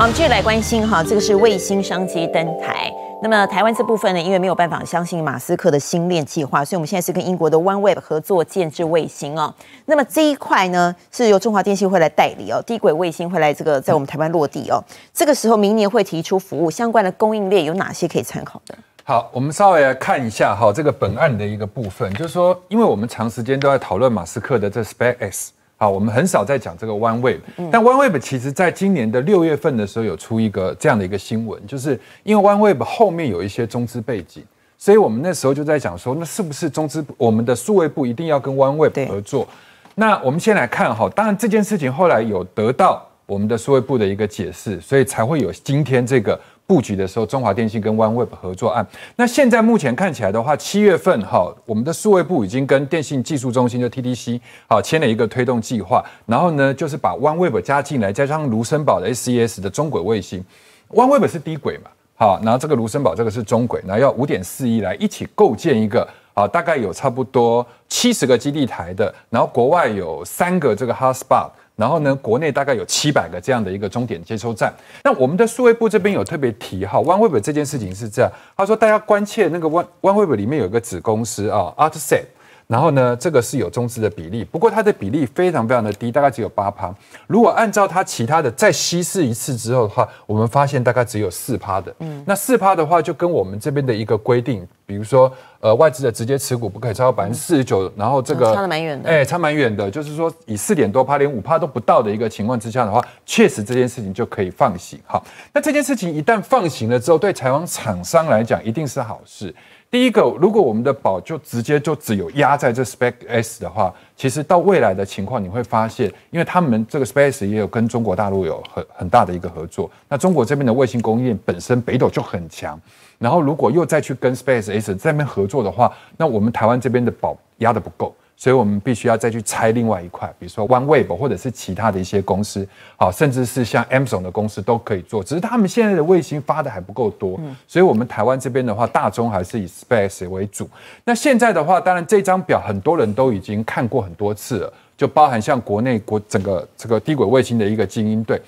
我们继续来关心哈，这个是卫星商机登台。那么台湾这部分呢，因为没有办法相信马斯克的星链计划，所以我们现在是跟英国的 OneWeb 合作建置卫星哦。那么这一块呢，是由中华电信会来代理哦，低轨卫星会来这个在我们台湾落地哦。这个时候明年会提出服务相关的供应链有哪些可以参考的？好，我们稍微来看一下哈，这个本案的一个部分，就是说，因为我们长时间都在讨论马斯克的这 Space。好，我们很少在讲这个 OneWeb，但 OneWeb 其实在今年的六月份的时候有出一个这样的一个新闻，就是因为 OneWeb 后面有一些中资背景，所以我们那时候就在讲说，那是不是中资我们的数位部一定要跟 OneWeb 合作？那我们先来看哈，当然这件事情后来有得到我们的数位部的一个解释，所以才会有今天这个。布局的时候，中华电信跟 OneWeb 合作案。那现在目前看起来的话，七月份哈，我们的数位部已经跟电信技术中心就 TTC 好签了一个推动计划。然后呢，就是把 OneWeb 加进来，加上卢森堡的 SES 的中轨卫星，OneWeb 是低轨嘛，好，然后这个卢森堡这个是中轨，后要五点四亿来一起构建一个啊，大概有差不多七十个基地台的，然后国外有三个这个 h u s p o t 然后呢，国内大概有七百个这样的一个终点接收站。那我们的数位部这边有特别提哈，OneWeb 这件事情是这样，他说大家关切那个 OneOneWeb 里面有一个子公司啊，Artsat。然后呢，这个是有中资的比例，不过它的比例非常非常的低，大概只有八趴。如果按照它其他的再稀释一次之后的话，我们发现大概只有四趴的。嗯，那四趴的话，就跟我们这边的一个规定，比如说呃外资的直接持股不可以超过百分之四十九，然后这个差的蛮远的，哎，差蛮远的，就是说以四点多趴，连五趴都不到的一个情况之下的话，确实这件事情就可以放行好，那这件事情一旦放行了之后，对台王厂商来讲一定是好事。第一个，如果我们的宝就直接就只有压在这 s p a c e 的话，其实到未来的情况，你会发现，因为他们这个 s p a c e 也有跟中国大陆有很很大的一个合作。那中国这边的卫星工业本身北斗就很强，然后如果又再去跟 s p a c e s 这边合作的话，那我们台湾这边的宝压的不够。所以，我们必须要再去拆另外一块，比如说 OneWeb 或者是其他的一些公司，好，甚至是像 Amazon 的公司都可以做，只是他们现在的卫星发的还不够多。所以，我们台湾这边的话，大中还是以 Space 为主。那现在的话，当然这张表很多人都已经看过很多次了，就包含像国内国整个这个低轨卫星的一个精英队。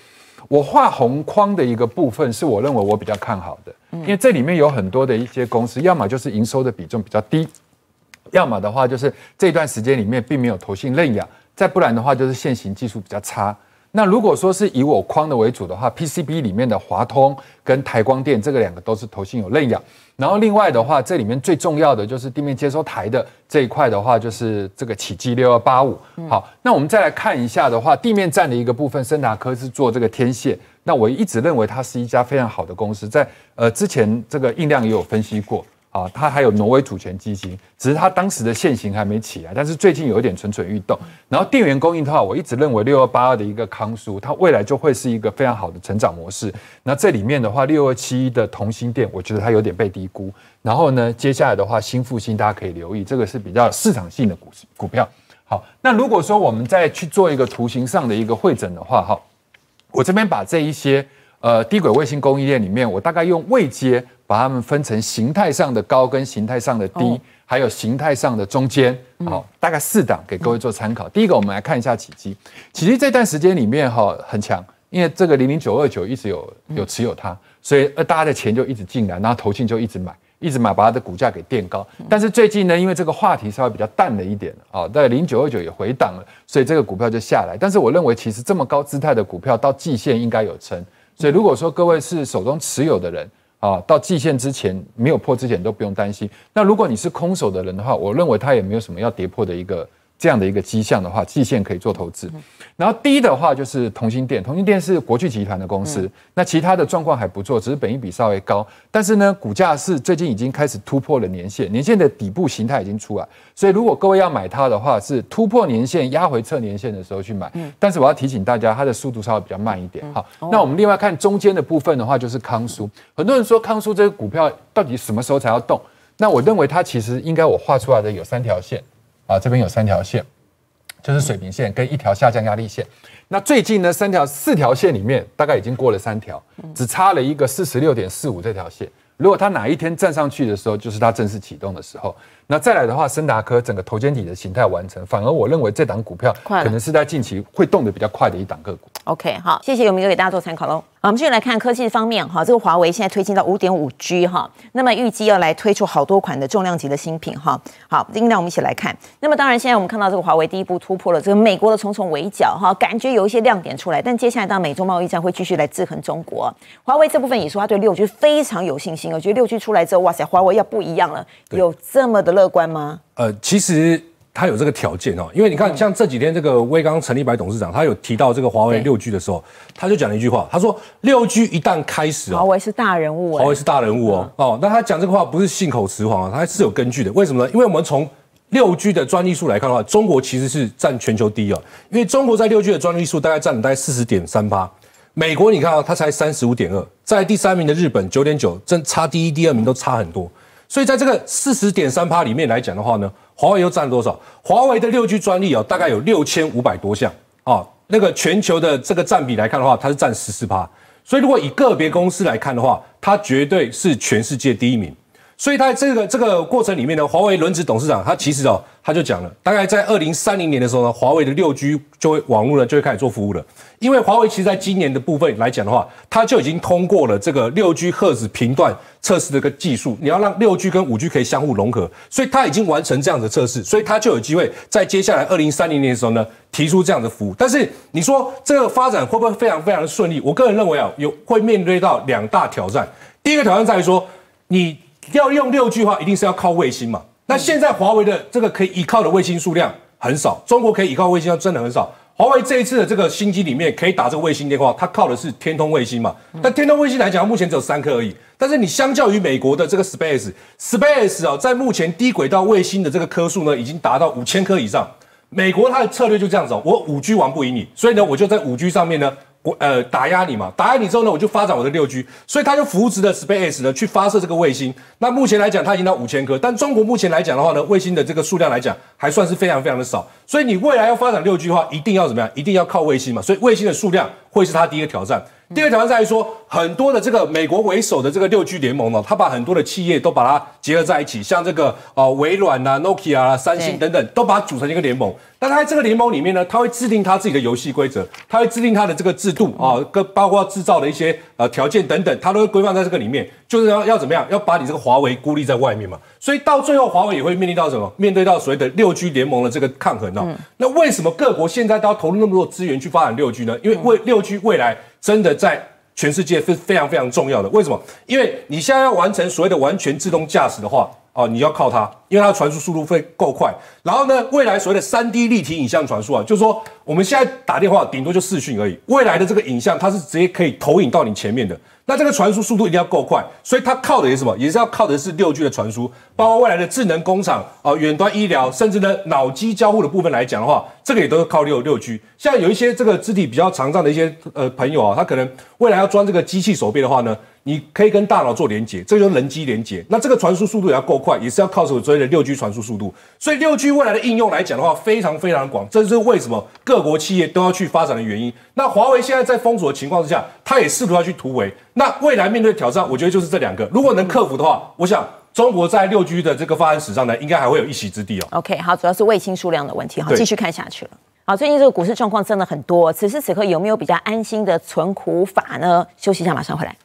我画红框的一个部分，是我认为我比较看好的，因为这里面有很多的一些公司，要么就是营收的比重比较低。要么的话就是这一段时间里面并没有投信认养，再不然的话就是现行技术比较差。那如果说是以我框的为主的话，PCB 里面的华通跟台光电这个两个都是投信有认养。然后另外的话，这里面最重要的就是地面接收台的这一块的话，就是这个起基六幺八五。好，那我们再来看一下的话，地面站的一个部分，森达科是做这个天线。那我一直认为它是一家非常好的公司，在呃之前这个印量也有分析过。啊，它还有挪威主权基金，只是它当时的现行还没起来，但是最近有一点蠢蠢欲动。然后电源供应的话，我一直认为六二八二的一个康苏，它未来就会是一个非常好的成长模式。那这里面的话，六二七一的同心电，我觉得它有点被低估。然后呢，接下来的话，新复兴大家可以留意，这个是比较市场性的股股票。好，那如果说我们再去做一个图形上的一个会诊的话，哈，我这边把这一些呃低轨卫星供应链里面，我大概用未接。把它们分成形态上的高、跟形态上的低，还有形态上的中间，好，大概四档给各位做参考。第一个，我们来看一下起基。起基这段时间里面哈很强，因为这个零零九二九一直有有持有它，所以呃大家的钱就一直进来，然后投信就一直买，一直买把它的股价给垫高。但是最近呢，因为这个话题稍微比较淡了一点啊，在零九二九也回档了，所以这个股票就下来。但是我认为，其实这么高姿态的股票到季线应该有撑。所以如果说各位是手中持有的人，啊，到季线之前没有破之前都不用担心。那如果你是空手的人的话，我认为它也没有什么要跌破的一个。这样的一个迹象的话，季线可以做投资。然后第一的话就是同心店，同心店是国巨集团的公司。那其他的状况还不错，只是本益比稍微高，但是呢，股价是最近已经开始突破了年线，年线的底部形态已经出来。所以如果各位要买它的话，是突破年线、压回测年线的时候去买。但是我要提醒大家，它的速度稍微比较慢一点好，那我们另外看中间的部分的话，就是康苏。很多人说康苏这股票到底什么时候才要动？那我认为它其实应该我画出来的有三条线。啊，这边有三条线，就是水平线跟一条下降压力线。那最近呢，三条四条线里面，大概已经过了三条，只差了一个四十六点四五这条线。如果它哪一天站上去的时候，就是它正式启动的时候。那再来的话，森达科整个头肩底的形态完成，反而我认为这档股票可能是在近期会动得比较快的一档个股。OK，好，谢谢有明哥给大家做参考喽。好，我们继续来看科技方面。哈，这个华为现在推进到五点五 G 哈，那么预计要来推出好多款的重量级的新品哈。好，今天让我们一起来看。那么当然，现在我们看到这个华为第一步突破了这个美国的重重围剿哈，感觉有一些亮点出来。但接下来，到美中贸易战会继续来制衡中国，华为这部分也说他对六 G 非常有信心我觉得六 G 出来之后，哇塞，华为要不一样了，有这么的。乐观吗？呃，其实他有这个条件哦，因为你看，像这几天这个威刚成立白董事长，他有提到这个华为六 G 的时候，他就讲了一句话，他说六 G 一旦开始，华为是大人物，华为是大人物哦。哦，那他讲这个话不是信口雌黄啊，他是有根据的。为什么呢？因为我们从六 G 的专利数来看的话，中国其实是占全球第一，因为中国在六 G 的专利数大概占了大概四十点三八，美国你看啊，它才三十五点二，在第三名的日本九点九，这差第一、第二名都差很多。所以在这个四十点三趴里面来讲的话呢，华为又占多少？华为的六 G 专利啊，大概有六千五百多项啊。那个全球的这个占比来看的话，它是占十四趴。所以如果以个别公司来看的话，它绝对是全世界第一名。所以在这个这个过程里面呢，华为轮值董事长他其实哦，他就讲了，大概在二零三零年的时候呢，华为的六 G 就会网络呢就会开始做服务了。因为华为其实在今年的部分来讲的话，它就已经通过了这个六 G 赫兹频段测试的一个技术，你要让六 G 跟五 G 可以相互融合，所以它已经完成这样的测试，所以它就有机会在接下来二零三零年的时候呢提出这样的服务。但是你说这个发展会不会非常非常的顺利？我个人认为啊，有会面对到两大挑战。第一个挑战在于说你。要用六句话，一定是要靠卫星嘛。那现在华为的这个可以依靠的卫星数量很少，中国可以依靠卫星真的很少。华为这一次的这个新机里面可以打这个卫星电话，它靠的是天通卫星嘛。但天通卫星来讲，目前只有三颗而已。但是你相较于美国的这个 Space Space 啊，在目前低轨道卫星的这个颗数呢，已经达到五千颗以上。美国它的策略就这样子，我五 G 玩不赢你，所以呢，我就在五 G 上面呢。我呃打压你嘛，打压你之后呢，我就发展我的六 G，所以他就扶持的 s p a c e 呢去发射这个卫星。那目前来讲，它已经到五千颗，但中国目前来讲的话呢，卫星的这个数量来讲还算是非常非常的少。所以你未来要发展六 G 的话，一定要怎么样？一定要靠卫星嘛。所以卫星的数量会是它第一个挑战。第二条呢在于说，很多的这个美国为首的这个六 G 联盟呢，它把很多的企业都把它结合在一起，像这个呃微软啊、Nokia、三星等等，都把它组成一个联盟。那在这个联盟里面呢，它会制定它自己的游戏规则，它会制定它的这个制度啊，跟包括制造的一些呃条件等等，它都会规范在这个里面。就是要要怎么样，要把你这个华为孤立在外面嘛。所以到最后，华为也会面临到什么？面对到所谓的六 G 联盟的这个抗衡啊。那为什么各国现在都要投入那么多资源去发展六 G 呢？因为未六 G 未来。真的在全世界是非常非常重要的。为什么？因为你现在要完成所谓的完全自动驾驶的话，啊，你要靠它，因为它传输速度会够快。然后呢，未来所谓的三 D 立体影像传输啊，就是说我们现在打电话顶多就视讯而已，未来的这个影像它是直接可以投影到你前面的。那这个传输速度一定要够快，所以它靠的也是什么？也是要靠的是六 G 的传输，包括未来的智能工厂啊、远端医疗，甚至呢脑机交互的部分来讲的话，这个也都是靠六六 G。像有一些这个肢体比较残障的一些呃朋友啊，他可能未来要装这个机器手臂的话呢，你可以跟大脑做连接，这就是人机连接。那这个传输速度也要够快，也是要靠所谓的六 G 传输速度。所以六 G 未来的应用来讲的话，非常非常广，这就是为什么各国企业都要去发展的原因。那华为现在在封锁的情况之下，它也试图要去突围。那未来面对挑战，我觉得就是这两个。如果能克服的话，我想中国在六 G 的这个发展史上呢，应该还会有一席之地哦。OK，好，主要是卫星数量的问题。好，继续看下去了。好，最近这个股市状况真的很多，此时此刻有没有比较安心的存股法呢？休息一下，马上回来。